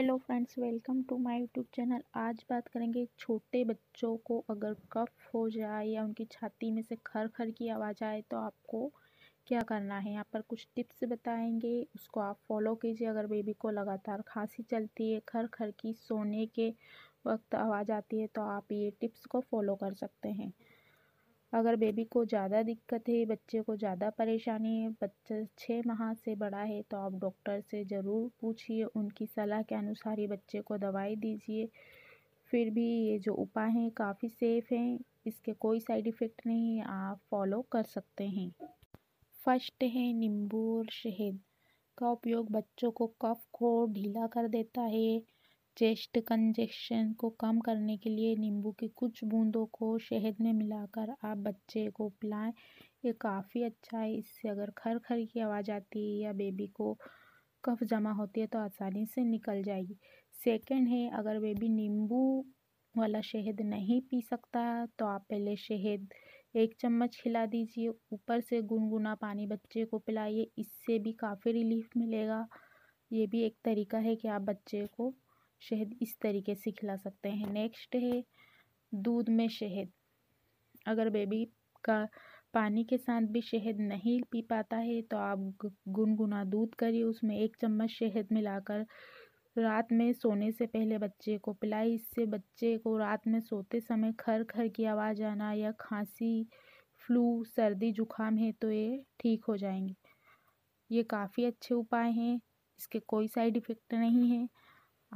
hello friends welcome to my YouTube channel आज बात करेंगे छोटे बच्चों को अगर कफ हो जाए या उनकी छाती में से खर खर की आवाज़ आए तो आपको क्या करना है यहाँ पर कुछ टिप्स बताएंगे उसको आप फॉलो कीजिए अगर बेबी को लगातार खांसी चलती है खर खर की सोने के वक्त आवाज़ आती है तो आप ये टिप्स को फॉलो कर सकते हैं अगर बेबी को ज़्यादा दिक्कत है बच्चे को ज़्यादा परेशानी है बच्चा छः माह से बड़ा है तो आप डॉक्टर से ज़रूर पूछिए उनकी सलाह के अनुसार ही बच्चे को दवाई दीजिए फिर भी ये जो उपाय हैं काफ़ी सेफ़ हैं इसके कोई साइड इफ़ेक्ट नहीं है आप फॉलो कर सकते हैं फर्स्ट है नींबू और शहद का उपयोग बच्चों को कफ को ढीला कर देता है चेस्ट कंजेशन को कम करने के लिए नींबू की कुछ बूंदों को शहद में मिलाकर आप बच्चे को पिलाएं ये काफ़ी अच्छा है इससे अगर खर खर की आवाज़ आती है या बेबी को कफ जमा होती है तो आसानी से निकल जाएगी सेकंड है अगर बेबी नींबू वाला शहद नहीं पी सकता तो आप पहले शहद एक चम्मच खिला दीजिए ऊपर से गुनगुना पानी बच्चे को पिलाइए इससे भी काफ़ी रिलीफ मिलेगा ये भी एक तरीका है कि आप बच्चे को शहद इस तरीके से खिला सकते हैं नेक्स्ट है दूध में शहद अगर बेबी का पानी के साथ भी शहद नहीं पी पाता है तो आप गुनगुना दूध करिए उसमें एक चम्मच शहद मिलाकर रात में सोने से पहले बच्चे को पिलाई इससे बच्चे को रात में सोते समय खर खर की आवाज़ आना या खांसी फ्लू सर्दी जुकाम है तो ये ठीक हो जाएंगे ये काफ़ी अच्छे उपाय हैं इसके कोई साइड इफ़ेक्ट नहीं है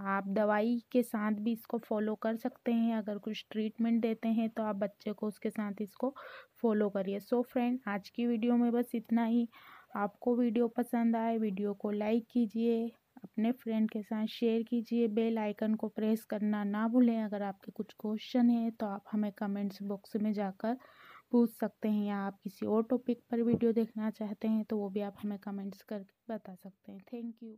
आप दवाई के साथ भी इसको फॉलो कर सकते हैं अगर कुछ ट्रीटमेंट देते हैं तो आप बच्चे को उसके साथ इसको फॉलो करिए सो फ्रेंड आज की वीडियो में बस इतना ही आपको वीडियो पसंद आए वीडियो को लाइक कीजिए अपने फ्रेंड के साथ शेयर कीजिए बेल आइकन को प्रेस करना ना भूलें अगर आपके कुछ क्वेश्चन हैं तो आप हमें कमेंट्स बॉक्स में जाकर पूछ सकते हैं या आप किसी और टॉपिक पर वीडियो देखना चाहते हैं तो वो भी आप हमें कमेंट्स करके बता सकते हैं थैंक यू